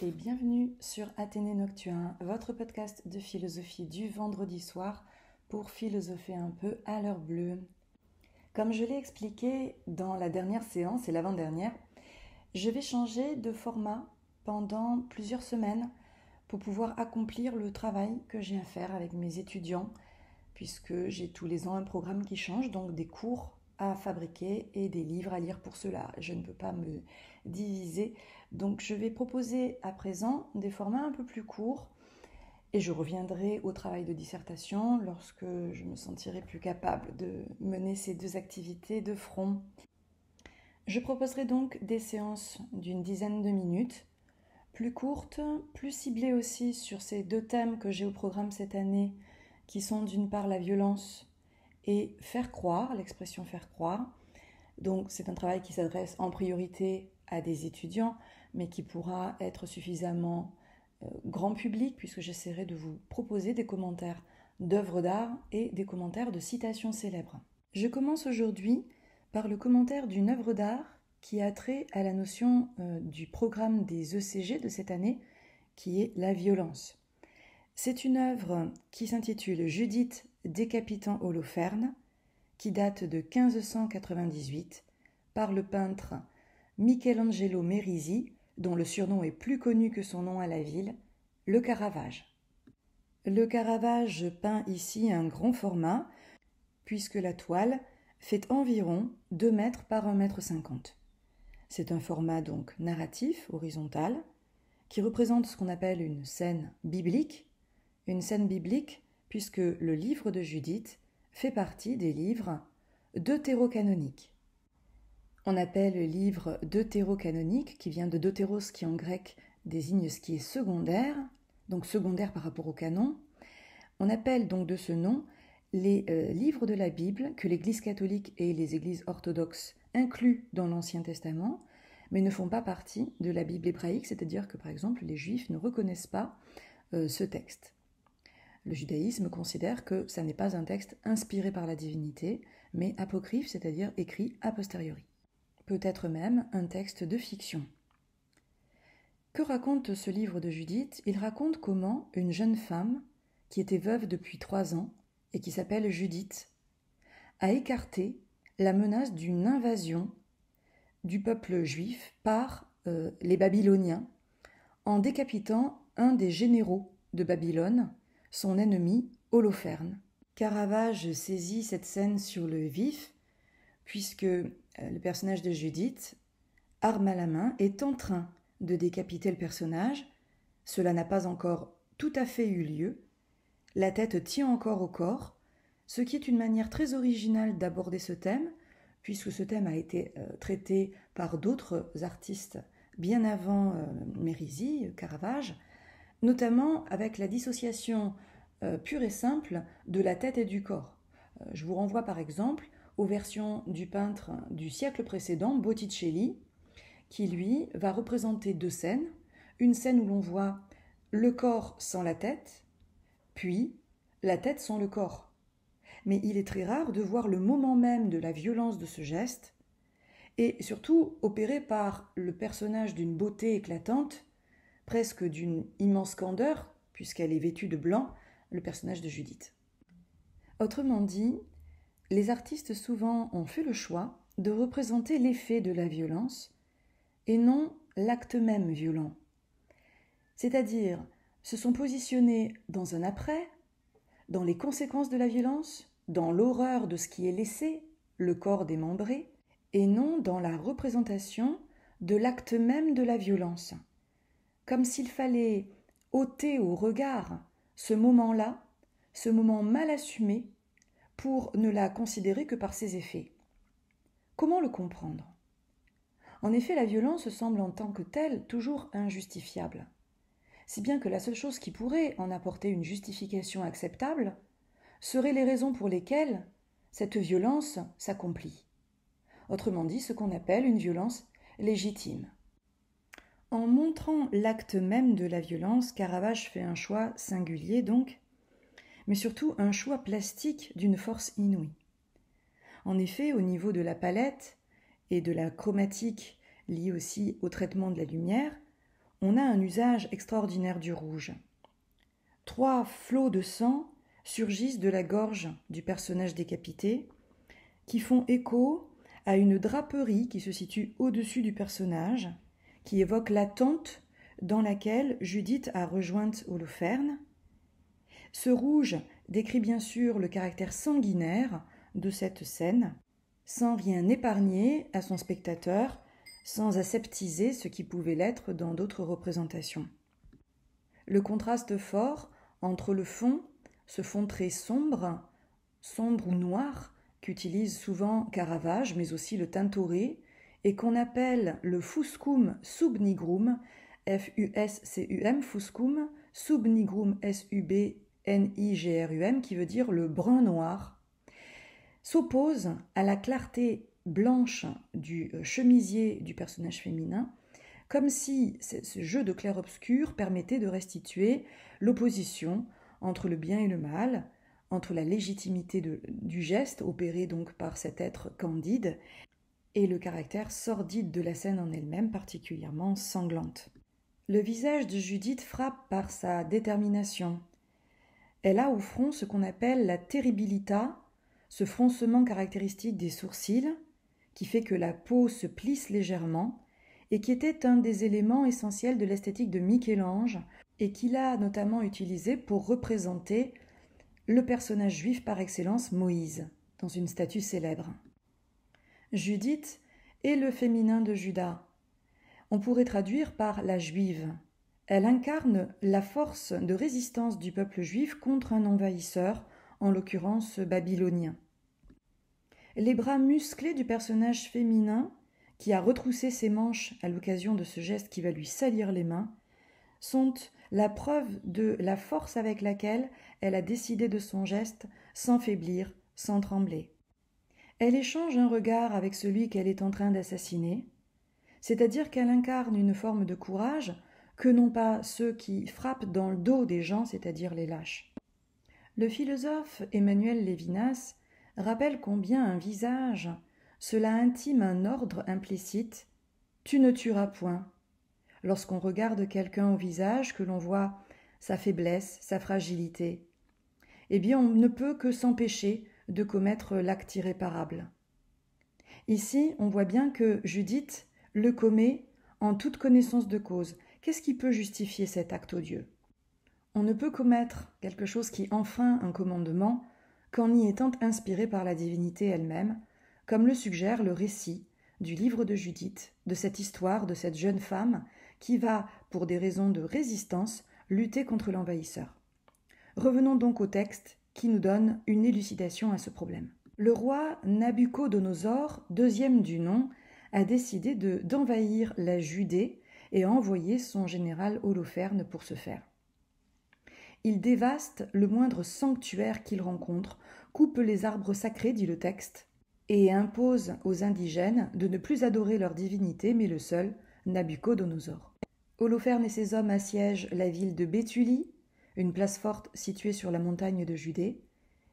et bienvenue sur Athénée Nocturne, votre podcast de philosophie du vendredi soir pour philosopher un peu à l'heure bleue. Comme je l'ai expliqué dans la dernière séance et l'avant-dernière, je vais changer de format pendant plusieurs semaines pour pouvoir accomplir le travail que j'ai à faire avec mes étudiants, puisque j'ai tous les ans un programme qui change, donc des cours à fabriquer et des livres à lire pour cela. Je ne peux pas me diviser donc je vais proposer à présent des formats un peu plus courts et je reviendrai au travail de dissertation lorsque je me sentirai plus capable de mener ces deux activités de front. Je proposerai donc des séances d'une dizaine de minutes, plus courtes, plus ciblées aussi sur ces deux thèmes que j'ai au programme cette année, qui sont d'une part la violence et faire croire, l'expression faire croire. Donc c'est un travail qui s'adresse en priorité à des étudiants, mais qui pourra être suffisamment euh, grand public, puisque j'essaierai de vous proposer des commentaires d'œuvres d'art et des commentaires de citations célèbres. Je commence aujourd'hui par le commentaire d'une œuvre d'art qui a trait à la notion euh, du programme des ECG de cette année, qui est la violence. C'est une œuvre qui s'intitule Judith décapitant Holoferne, qui date de 1598 par le peintre Michelangelo Merisi, dont le surnom est plus connu que son nom à la ville, le Caravage. Le Caravage peint ici un grand format, puisque la toile fait environ 2 mètres par 1 mètre cinquante. C'est un format donc narratif, horizontal, qui représente ce qu'on appelle une scène biblique, une scène biblique puisque le livre de Judith fait partie des livres deutérocanoniques. On appelle le livre deutero-canonique, qui vient de deutéros, qui en grec désigne ce qui est secondaire, donc secondaire par rapport au canon. On appelle donc de ce nom les euh, livres de la Bible que l'Église catholique et les Églises orthodoxes incluent dans l'Ancien Testament, mais ne font pas partie de la Bible hébraïque, c'est-à-dire que par exemple les Juifs ne reconnaissent pas euh, ce texte. Le judaïsme considère que ça n'est pas un texte inspiré par la divinité, mais apocryphe, c'est-à-dire écrit a posteriori peut-être même un texte de fiction. Que raconte ce livre de Judith Il raconte comment une jeune femme, qui était veuve depuis trois ans et qui s'appelle Judith, a écarté la menace d'une invasion du peuple juif par euh, les Babyloniens en décapitant un des généraux de Babylone, son ennemi Holoferne. Caravage saisit cette scène sur le vif, puisque euh, le personnage de Judith, arme à la main, est en train de décapiter le personnage. Cela n'a pas encore tout à fait eu lieu. La tête tient encore au corps, ce qui est une manière très originale d'aborder ce thème, puisque ce thème a été euh, traité par d'autres artistes bien avant euh, Caravage, notamment avec la dissociation euh, pure et simple de la tête et du corps. je vous renvoie par exemple aux versions du peintre du siècle précédent, Botticelli, qui lui va représenter deux scènes. Une scène où l'on voit le corps sans la tête, puis la tête sans le corps. Mais il est très rare de voir le moment même de la violence de ce geste, et surtout opéré par le personnage d'une beauté éclatante, presque d'une immense candeur, puisqu'elle est vêtue de blanc, le personnage de Judith. Autrement dit, les artistes souvent ont fait le choix de représenter l'effet de la violence et non l'acte même violent. C'est-à-dire se sont positionnés dans un après, dans les conséquences de la violence, dans l'horreur de ce qui est laissé, le corps démembré, et non dans la représentation de l'acte même de la violence, comme s'il fallait ôter au regard ce moment-là, ce moment mal assumé, pour ne la considérer que par ses effets. Comment le comprendre En effet, la violence semble en tant que telle toujours injustifiable. Si bien que la seule chose qui pourrait en apporter une justification acceptable serait les raisons pour lesquelles cette violence s'accomplit. Autrement dit, ce qu'on appelle une violence légitime. En montrant l'acte même de la violence, Caravage fait un choix singulier donc mais surtout un choix plastique d'une force inouïe. En effet, au niveau de la palette et de la chromatique liée aussi au traitement de la lumière, on a un usage extraordinaire du rouge. Trois flots de sang surgissent de la gorge du personnage décapité, qui font écho à une draperie qui se situe au-dessus du personnage, qui évoque l'attente dans laquelle Judith a rejoint Holoferne, ce rouge décrit bien sûr le caractère sanguinaire de cette scène, sans rien épargner à son spectateur, sans aseptiser ce qui pouvait l'être dans d'autres représentations. Le contraste fort entre le fond, ce fond très sombre, sombre ou noir, qu'utilise souvent Caravage, mais aussi le Tintoret, et qu'on appelle le Fuscum subnigrum, F-U-S-C-U-M, Fuscum, Subnigrum S-U-B N-I-G-R-U-M, qui veut dire le brun noir, s'oppose à la clarté blanche du euh, chemisier du personnage féminin, comme si ce jeu de clair-obscur permettait de restituer l'opposition entre le bien et le mal, entre la légitimité du geste opéré donc par cet être candide et le caractère sordide de la scène en elle-même particulièrement sanglante. Le visage de Judith frappe par sa détermination, elle a au front ce qu'on appelle la terribilita, ce froncement caractéristique des sourcils, qui fait que la peau se plisse légèrement, et qui était un des éléments essentiels de l'esthétique de Michel-Ange, et qu'il a notamment utilisé pour représenter le personnage juif par excellence Moïse, dans une statue célèbre. Judith est le féminin de Judas. On pourrait traduire par la juive. Elle incarne la force de résistance du peuple juif contre un envahisseur, en l'occurrence babylonien. Les bras musclés du personnage féminin, qui a retroussé ses manches à l'occasion de ce geste qui va lui salir les mains, sont la preuve de la force avec laquelle elle a décidé de son geste sans faiblir, sans trembler. Elle échange un regard avec celui qu'elle est en train d'assassiner, c'est-à-dire qu'elle incarne une forme de courage que non pas ceux qui frappent dans le dos des gens, c'est-à-dire les lâches. Le philosophe Emmanuel Lévinas rappelle combien un visage, cela intime un ordre implicite Tu ne tueras point. Lorsqu'on regarde quelqu'un au visage, que l'on voit sa faiblesse, sa fragilité, eh bien on ne peut que s'empêcher de commettre l'acte irréparable. Ici, on voit bien que Judith le commet en toute connaissance de cause, Qu'est-ce qui peut justifier cet acte odieux On ne peut commettre quelque chose qui enfreint enfin un commandement qu'en y étant inspiré par la divinité elle-même, comme le suggère le récit du livre de Judith, de cette histoire de cette jeune femme qui va, pour des raisons de résistance, lutter contre l'envahisseur. Revenons donc au texte qui nous donne une élucidation à ce problème. Le roi Nabucodonosor deuxième du nom, a décidé de d'envahir la Judée et a envoyé son général Holoferne pour ce faire. Il dévaste le moindre sanctuaire qu'il rencontre, coupe les arbres sacrés, dit le texte, et impose aux indigènes de ne plus adorer leur divinité, mais le seul, Nabucodonosor. Holoferne et ses hommes assiègent la ville de Béthulie, une place forte située sur la montagne de Judée,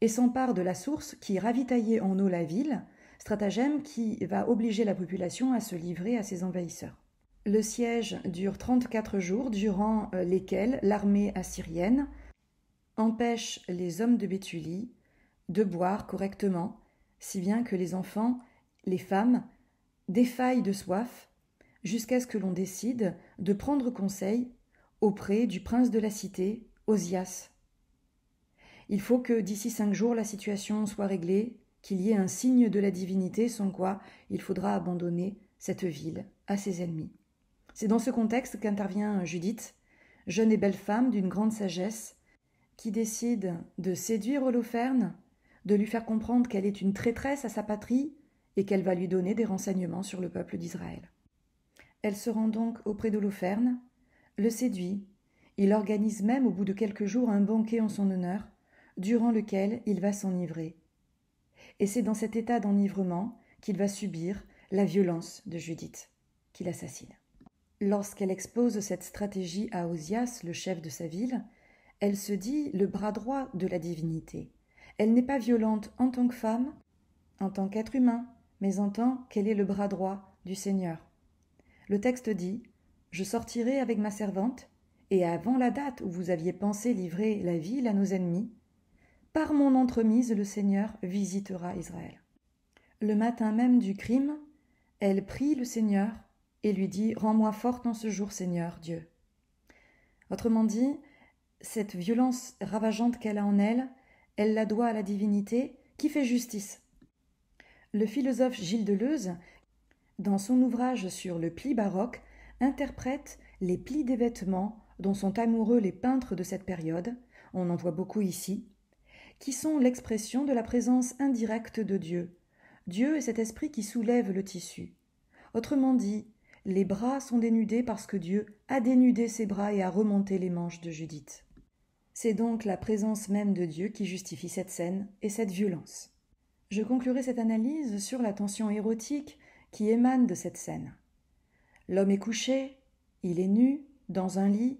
et s'emparent de la source qui ravitaillait en eau la ville, stratagème qui va obliger la population à se livrer à ses envahisseurs. Le siège dure 34 jours, durant euh, lesquels l'armée assyrienne empêche les hommes de Béthulie de boire correctement, si bien que les enfants, les femmes, défaillent de soif, jusqu'à ce que l'on décide de prendre conseil auprès du prince de la cité, Osias. Il faut que d'ici cinq jours la situation soit réglée, qu'il y ait un signe de la divinité, sans quoi il faudra abandonner cette ville à ses ennemis. C'est dans ce contexte qu'intervient Judith, jeune et belle femme d'une grande sagesse, qui décide de séduire Holoferne, de lui faire comprendre qu'elle est une traîtresse à sa patrie et qu'elle va lui donner des renseignements sur le peuple d'Israël. Elle se rend donc auprès d'Holoferne, le séduit, il organise même au bout de quelques jours un banquet en son honneur, durant lequel il va s'enivrer. Et c'est dans cet état d'enivrement qu'il va subir la violence de Judith, qui l'assassine. Lorsqu'elle expose cette stratégie à Osias, le chef de sa ville, elle se dit le bras droit de la divinité. Elle n'est pas violente en tant que femme, en tant qu'être humain, mais en tant qu'elle est le bras droit du Seigneur. Le texte dit Je sortirai avec ma servante, et avant la date où vous aviez pensé livrer la ville à nos ennemis, par mon entremise le Seigneur visitera Israël. Le matin même du crime, elle prie le Seigneur et lui dit Rends-moi forte en ce jour, Seigneur Dieu. Autrement dit, cette violence ravageante qu'elle a en elle, elle la doit à la divinité qui fait justice. Le philosophe Gilles Deleuze, dans son ouvrage sur le pli baroque, interprète les plis des vêtements dont sont amoureux les peintres de cette période, on en voit beaucoup ici, qui sont l'expression de la présence indirecte de Dieu. Dieu est cet esprit qui soulève le tissu. Autrement dit, les bras sont dénudés parce que Dieu a dénudé ses bras et a remonté les manches de Judith. C'est donc la présence même de Dieu qui justifie cette scène et cette violence. Je conclurai cette analyse sur la tension érotique qui émane de cette scène. L'homme est couché, il est nu, dans un lit.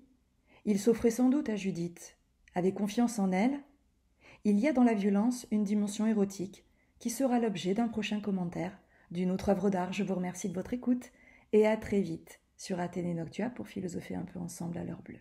Il s'offrait sans doute à Judith, avait confiance en elle. Il y a dans la violence une dimension érotique qui sera l'objet d'un prochain commentaire, d'une autre œuvre d'art. Je vous remercie de votre écoute et à très vite sur Athénée Noctua pour philosopher un peu ensemble à l'heure bleue.